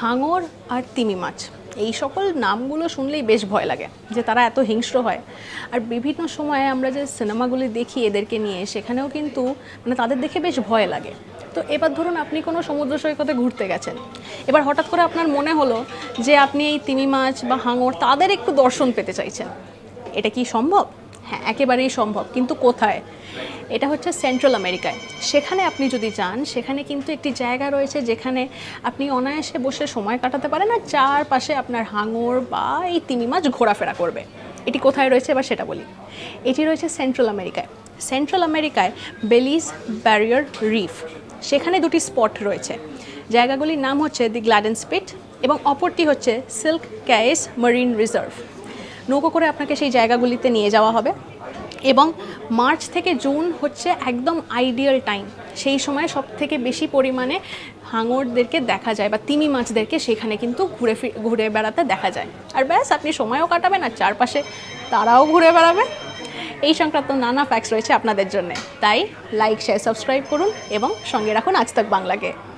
হাঙর আর তিমি মাছ এই সকল নামগুলো শুনলেই বেশ ভয় লাগে যে তারা এত হিংস্র হয় আর বিভিন্ন সময়ে আমরা যে সিনেমাগুলি দেখি এদেরকে নিয়ে সেখানেও কিন্তু মানে তাদের দেখে বেশ ভয় লাগে তো এবার ধরুন আপনি কোনো সমুদ্র সৈকতে ঘুরতে গেছেন এবার হঠাৎ করে আপনার মনে হলো যে আপনি এই তিমি মাছ বা হাঙর তাদের একটু দর্শন পেতে চাইছেন এটা কি সম্ভব হ্যাঁ একেবারেই সম্ভব কিন্তু কোথায় এটা হচ্ছে সেন্ট্রাল আমেরিকায় সেখানে আপনি যদি যান সেখানে কিন্তু একটি জায়গা রয়েছে যেখানে আপনি অনায়াসে বসে সময় কাটাতে পারেন আর চারপাশে আপনার হাঙর বা এই তিমি মাছ ঘোরাফেরা করবে এটি কোথায় রয়েছে বা সেটা বলি এটি রয়েছে সেন্ট্রাল আমেরিকায় সেন্ট্রাল আমেরিকায় বেলিজ ব্যারিয়ার রিফ সেখানে দুটি স্পট রয়েছে জায়গাগুলির নাম হচ্ছে দি গ্লাডেন স্পিট এবং অপরটি হচ্ছে সিল্ক ক্যাস মারিন রিজার্ভ নৌকো করে আপনাকে সেই জায়গাগুলিতে নিয়ে যাওয়া হবে এবং মার্চ থেকে জুন হচ্ছে একদম আইডিয়াল টাইম সেই সময় সব থেকে বেশি পরিমাণে হাঙরদেরকে দেখা যায় বা তিমি মাছদেরকে সেখানে কিন্তু ঘুরে ঘুরে বেড়াতে দেখা যায় আর ব্যাস আপনি সময়ও কাটাবেন আর চারপাশে তারাও ঘুরে বেড়াবে এই সংক্রান্ত নানা ফ্যাক্টস রয়েছে আপনাদের জন্য তাই লাইক শেয়ার সাবস্ক্রাইব করুন এবং সঙ্গে রাখুন আজ তক বাংলাকে